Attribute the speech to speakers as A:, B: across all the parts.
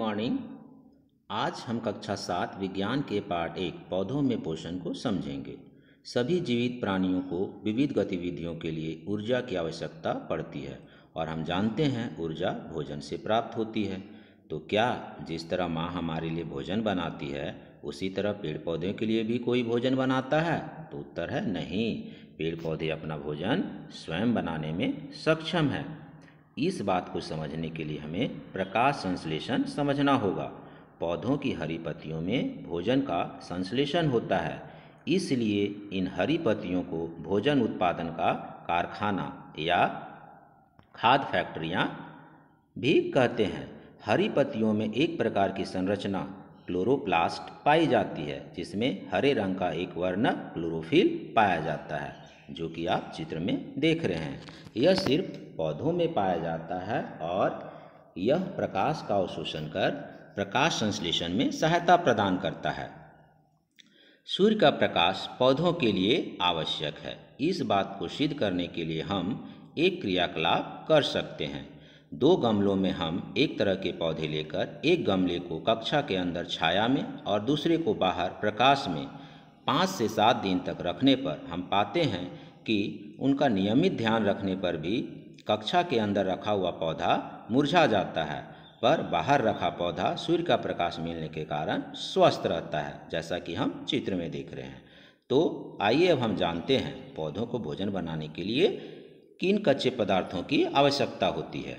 A: morning आज हम कक्षा सात विज्ञान के पार्ट एक पौधों में पोषण को समझेंगे सभी जीवित प्राणियों को विविध गतिविधियों के लिए ऊर्जा की आवश्यकता पड़ती है और हम जानते हैं ऊर्जा भोजन से प्राप्त होती है तो क्या जिस तरह माँ हमारे लिए भोजन बनाती है उसी तरह पेड़ पौधों के लिए भी कोई भोजन बनाता है तो उत्तर है नहीं पेड़ पौधे अपना भोजन स्वयं बनाने में सक्षम है इस बात को समझने के लिए हमें प्रकाश संश्लेषण समझना होगा पौधों की हरी पत्तियों में भोजन का संश्लेषण होता है इसलिए इन हरी पत्तियों को भोजन उत्पादन का कारखाना या खाद फैक्ट्रियाँ भी कहते हैं हरी पत्तियों में एक प्रकार की संरचना क्लोरोप्लास्ट पाई जाती है जिसमें हरे रंग का एक वर्ण क्लोरोफिल पाया जाता है जो कि आप चित्र में देख रहे हैं यह सिर्फ पौधों में पाया जाता है और यह प्रकाश का अवशोषण कर प्रकाश संश्लेषण में सहायता प्रदान करता है सूर्य का प्रकाश पौधों के लिए आवश्यक है इस बात को सिद्ध करने के लिए हम एक क्रियाकलाप कर सकते हैं दो गमलों में हम एक तरह के पौधे लेकर एक गमले को कक्षा के अंदर छाया में और दूसरे को बाहर प्रकाश में पाँच से सात दिन तक रखने पर हम पाते हैं कि उनका नियमित ध्यान रखने पर भी कक्षा के अंदर रखा हुआ पौधा मुरझा जाता है पर बाहर रखा पौधा सूर्य का प्रकाश मिलने के कारण स्वस्थ रहता है जैसा कि हम चित्र में देख रहे हैं तो आइए अब हम जानते हैं पौधों को भोजन बनाने के लिए किन कच्चे पदार्थों की आवश्यकता होती है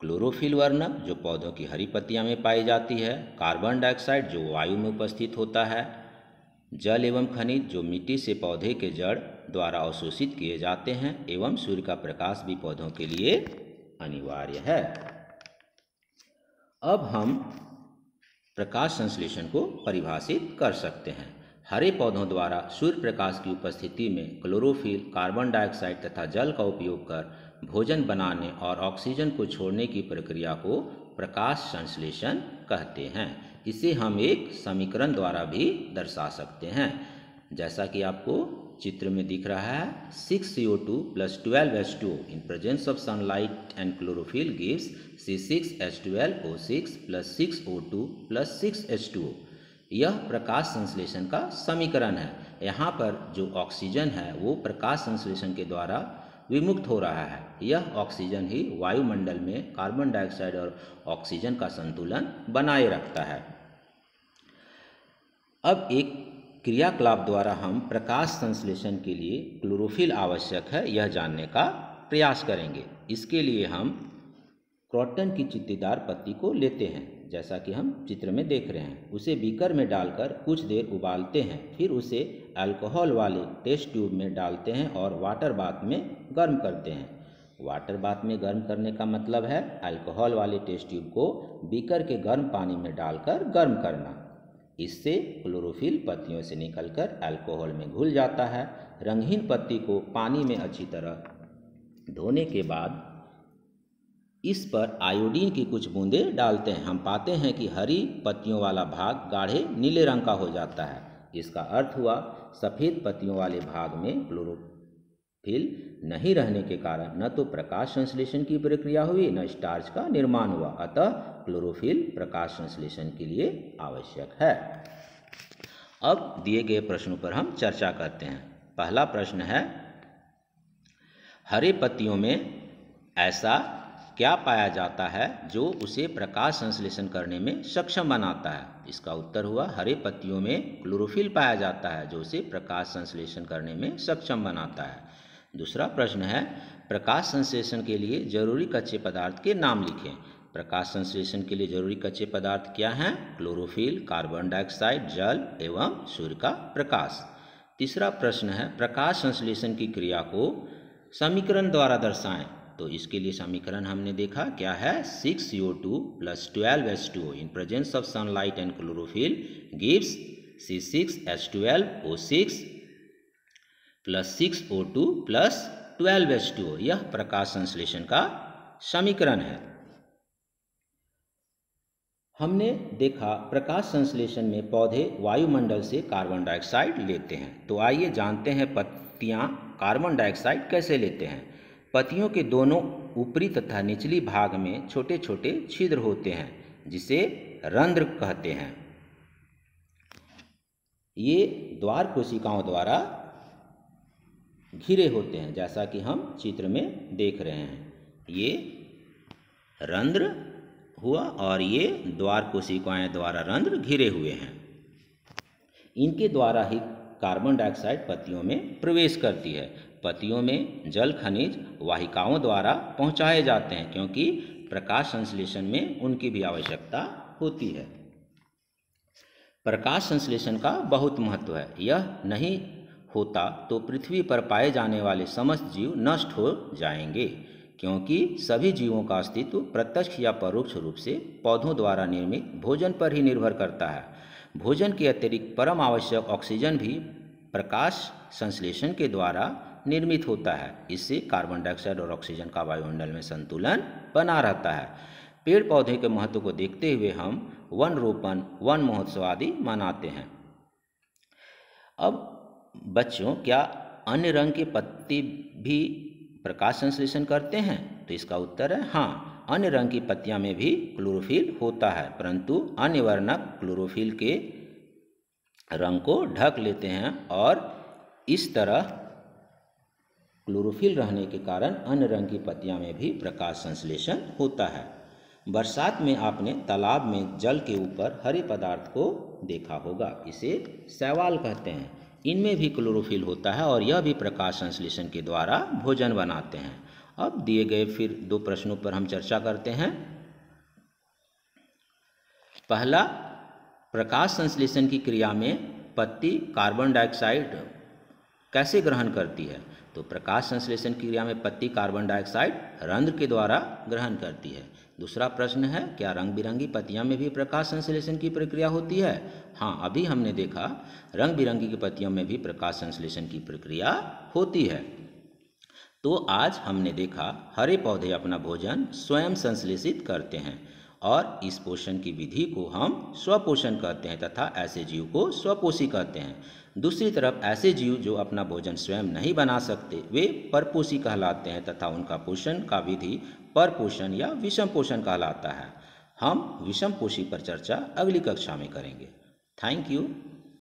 A: क्लोरोफिल वर्णक जो पौधों की हरी पत्तियाँ में पाई जाती है कार्बन डाइऑक्साइड जो वायु में उपस्थित होता है जल एवं खनिज जो मिट्टी से पौधे के जड़ द्वारा अवशोषित किए जाते हैं एवं सूर्य का प्रकाश भी पौधों के लिए अनिवार्य है अब हम प्रकाश संश्लेषण को परिभाषित कर सकते हैं हरे पौधों द्वारा सूर्य प्रकाश की उपस्थिति में क्लोरोफिल कार्बन डाइऑक्साइड तथा जल का उपयोग कर भोजन बनाने और ऑक्सीजन को छोड़ने की प्रक्रिया को प्रकाश संश्लेषण कहते हैं इसे हम एक समीकरण द्वारा भी दर्शा सकते हैं जैसा कि आपको चित्र में दिख रहा है six C O two plus twelve H two in presence of sunlight and chlorophyll gives C six H twelve O six plus six O two plus six H two O यह प्रकाश संश्लेषण का समीकरण है यहाँ पर जो ऑक्सीजन है वो प्रकाश संश्लेषण के द्वारा विमुक्त हो रहा है यह ऑक्सीजन ही वायुमंडल में कार्बन डाइऑक्साइड और ऑक्सीजन का संतुलन बनाए रखता है अब एक क्रियाकलाप द्वारा हम प्रकाश संश्लेषण के लिए क्लोरोफिल आवश्यक है यह जानने का प्रयास करेंगे इसके लिए हम क्रॉटन की चित्तीदार पत्ती को लेते हैं जैसा कि हम चित्र में देख रहे हैं उसे बीकर में डालकर कुछ देर उबालते हैं फिर उसे अल्कोहल वाले टेस्ट ट्यूब में डालते हैं और वाटर बाथ में गर्म करते हैं वाटर बाथ में गर्म करने का मतलब है अल्कोहल वाले टेस्ट ट्यूब को बीकर के गर्म पानी में डालकर गर्म करना इससे क्लोरोफिल पत्तियों से निकलकर अल्कोहल में घुल जाता है रंगहीन पत्ती को पानी में अच्छी तरह धोने के बाद इस पर आयोडीन की कुछ बूंदें डालते हैं हम पाते हैं कि हरी पत्तियों वाला भाग गाढ़े नीले रंग का हो जाता है इसका अर्थ हुआ सफ़ेद पत्तियों वाले भाग में क्लोरोफिल नहीं रहने के कारण न तो प्रकाश संश्लेषण की प्रक्रिया हुई न स्टार्च का निर्माण हुआ अतः क्लोरोफिल प्रकाश संश्लेषण के लिए आवश्यक है अब दिए गए प्रश्नों पर हम चर्चा करते हैं पहला प्रश्न है हरे पत्तियों में ऐसा क्या पाया जाता है जो उसे प्रकाश संश्लेषण करने में सक्षम बनाता है इसका उत्तर हुआ हरे पत्तियों में क्लोरोफिल पाया जाता है जो उसे प्रकाश संश्लेषण करने में सक्षम बनाता है दूसरा प्रश्न है प्रकाश संश्लेषण के लिए जरूरी कच्चे पदार्थ के नाम लिखें प्रकाश संश्लेषण के लिए जरूरी कच्चे पदार्थ क्या हैं क्लोरोफिल कार्बन डाइऑक्साइड जल एवं सूर्य का प्रकाश तीसरा प्रश्न है प्रकाश संश्लेषण की क्रिया को समीकरण द्वारा दर्शाएं तो इसके लिए समीकरण हमने देखा क्या है six C O two plus twelve H two in presence of sunlight and chlorophyll gives C six H twelve O six plus six O two plus twelve H two यह प्रकाश संश्लेषण का समीकरण है हमने देखा प्रकाश संश्लेषण में पौधे वायुमंडल से कार्बन डाइऑक्साइड लेते हैं तो आइए जानते हैं पत्तियां कार्बन डाइऑक्साइड कैसे लेते हैं पतियों के दोनों ऊपरी तथा निचली भाग में छोटे छोटे छिद्र होते हैं जिसे रंध्र कहते हैं ये द्वार कोशिकाओं द्वारा घिरे होते हैं जैसा कि हम चित्र में देख रहे हैं ये रंध्र हुआ और ये द्वार कोशिकाएं द्वारा रंध्र घिरे हुए हैं इनके द्वारा ही कार्बन डाइऑक्साइड पत्तियों में प्रवेश करती है पतियों में जल खनिज वाहिकाओं द्वारा पहुंचाए जाते हैं क्योंकि प्रकाश संश्लेषण में उनकी भी आवश्यकता होती है प्रकाश संश्लेषण का बहुत महत्व है यह नहीं होता तो पृथ्वी पर पाए जाने वाले समस्त जीव नष्ट हो जाएंगे क्योंकि सभी जीवों का अस्तित्व प्रत्यक्ष या परोक्ष रूप से पौधों द्वारा निर्मित भोजन पर ही निर्भर करता है भोजन के अतिरिक्त परम आवश्यक ऑक्सीजन भी प्रकाश संश्लेषण के द्वारा निर्मित होता है इससे कार्बन डाइऑक्साइड और ऑक्सीजन का वायुमंडल में संतुलन बना रहता है पेड़ पौधे के महत्व को देखते हुए हम वन रोपण वन महोत्सव आदि मनाते हैं अब बच्चों क्या अन्य रंग के पत्ते भी प्रकाश संश्लेषण करते हैं तो इसका उत्तर है हाँ अन्य रंग की पत्तियां में भी क्लोरोफिल होता है परंतु अन्य वर्णक क्लोरोफिल के रंग को ढक लेते हैं और इस तरह क्लोरोफिल रहने के कारण अन्य रंग की पत्तियाँ में भी प्रकाश संश्लेषण होता है बरसात में आपने तालाब में जल के ऊपर हरे पदार्थ को देखा होगा इसे सवाल कहते हैं इनमें भी क्लोरोफिल होता है और यह भी प्रकाश संश्लेषण के द्वारा भोजन बनाते हैं अब दिए गए फिर दो प्रश्नों पर हम चर्चा करते हैं पहला प्रकाश संश्लेषण की क्रिया में पत्ती कार्बन डाइऑक्साइड कैसे ग्रहण करती है तो प्रकाश संश्लेषण क्रिया में पत्ती कार्बन डाइऑक्साइड रंध्र के द्वारा ग्रहण करती है दूसरा प्रश्न है क्या रंग बिरंगी पत्तियां में भी प्रकाश संश्लेषण की प्रक्रिया होती है हाँ अभी हमने देखा रंग बिरंगी की पत्तियों में भी प्रकाश संश्लेषण की प्रक्रिया होती है तो आज हमने देखा हरे पौधे अपना भोजन स्वयं संश्लेषित करते हैं और इस पोषण की विधि को हम स्वपोषण कहते हैं तथा ऐसे जीव को स्वपोषी कहते हैं दूसरी तरफ ऐसे जीव जो अपना भोजन स्वयं नहीं बना सकते वे परपोषी कहलाते हैं तथा उनका पोषण का विधि परपोषण या विषम पोषण कहलाता है हम विषम पोषी पर चर्चा अगली कक्षा में करेंगे थैंक यू